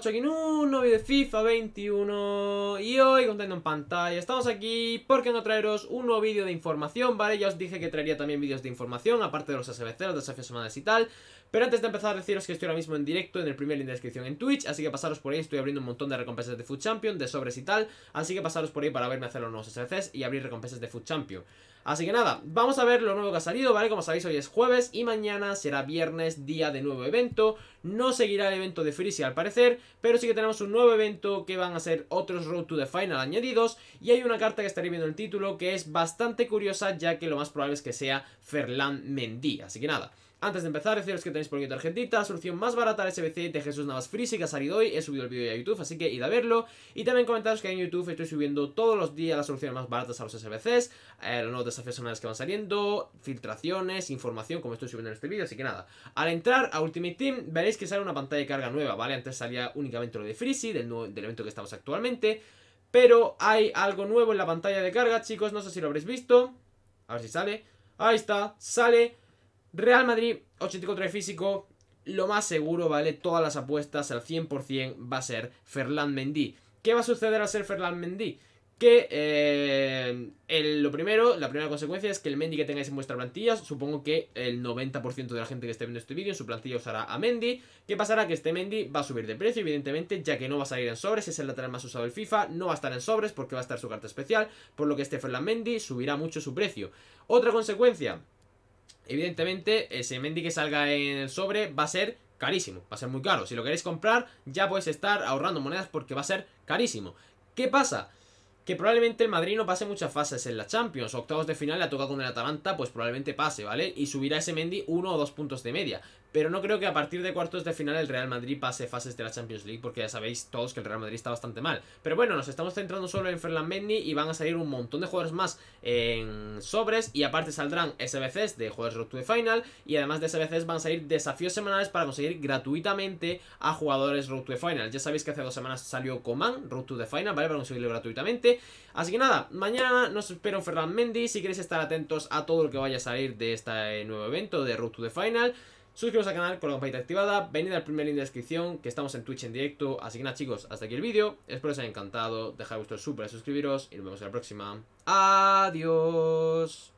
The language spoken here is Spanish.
8 aquí un 1, de FIFA 21 y hoy y contando en pantalla, estamos aquí porque no traeros un nuevo vídeo de información, ¿vale? Ya os dije que traería también vídeos de información, aparte de los SBC, los desafíos semanales y tal. Pero antes de empezar, deciros que estoy ahora mismo en directo en el primer link de descripción en Twitch, así que pasaros por ahí, estoy abriendo un montón de recompensas de Food Champion, de sobres y tal, así que pasaros por ahí para verme hacer los nuevos SBCs y abrir recompensas de Food Champion. Así que nada, vamos a ver lo nuevo que ha salido, ¿vale? Como sabéis, hoy es jueves y mañana será viernes, día de nuevo evento. No seguirá el evento de Freezy al parecer, pero sí que tenemos un nuevo evento que van a ser otros Road to the Fire añadidos y hay una carta que estaré viendo el título que es bastante curiosa ya que lo más probable es que sea Ferland Mendy, así que nada. Antes de empezar, deciros que tenéis por aquí tarjetita, solución más barata al SBC de Jesús Navas ha salido hoy, He subido el vídeo a YouTube, así que id a verlo. Y también comentaros que en YouTube estoy subiendo todos los días las soluciones más baratas a los SBCs, eh, los nuevos desafíos semanales que van saliendo, filtraciones, información, como estoy subiendo en este vídeo. Así que nada, al entrar a Ultimate Team veréis que sale una pantalla de carga nueva, ¿vale? Antes salía únicamente lo de Freezy, del, nuevo, del evento que estamos actualmente. Pero hay algo nuevo en la pantalla de carga, chicos, no sé si lo habréis visto. A ver si sale. Ahí está, sale. Real Madrid, 84 de físico. Lo más seguro, ¿vale? Todas las apuestas al 100% va a ser Ferland Mendy. ¿Qué va a suceder al ser Ferland Mendy? Que eh, lo primero, la primera consecuencia es que el Mendy que tengáis en vuestra plantilla, supongo que el 90% de la gente que esté viendo este vídeo en su plantilla usará a Mendy. ¿Qué pasará? Que este Mendy va a subir de precio, evidentemente, ya que no va a salir en sobres, es el lateral más usado del FIFA, no va a estar en sobres porque va a estar su carta especial, por lo que este Ferland Mendy subirá mucho su precio. Otra consecuencia, evidentemente, ese Mendy que salga en sobre va a ser carísimo, va a ser muy caro. Si lo queréis comprar, ya podéis estar ahorrando monedas porque va a ser carísimo. ¿Qué pasa? que probablemente el Madrid no pase muchas fases en la Champions. Octavos de final la toca con el Atalanta, pues probablemente pase, ¿vale? Y subirá ese Mendy uno o dos puntos de media. Pero no creo que a partir de cuartos de final el Real Madrid pase fases de la Champions League, porque ya sabéis todos que el Real Madrid está bastante mal. Pero bueno, nos estamos centrando solo en Fernand Mendy y van a salir un montón de jugadores más en sobres. Y aparte saldrán SBCs de jugadores Road to the Final. Y además de SBCs van a salir desafíos semanales para conseguir gratuitamente a jugadores Road to the Final. Ya sabéis que hace dos semanas salió Coman, Road to the Final, ¿vale? Para conseguirlo gratuitamente. Así que nada, mañana nos espero Fernand Mendy. Si queréis estar atentos a todo lo que vaya a salir de este nuevo evento de Road to the Final. Suscribiros al canal con la campanita activada, venid al primer link de descripción, que estamos en Twitch en directo. Así que nada chicos, hasta aquí el vídeo. Espero que os haya encantado, dejad vuestro súper. suscribiros y nos vemos en la próxima. Adiós.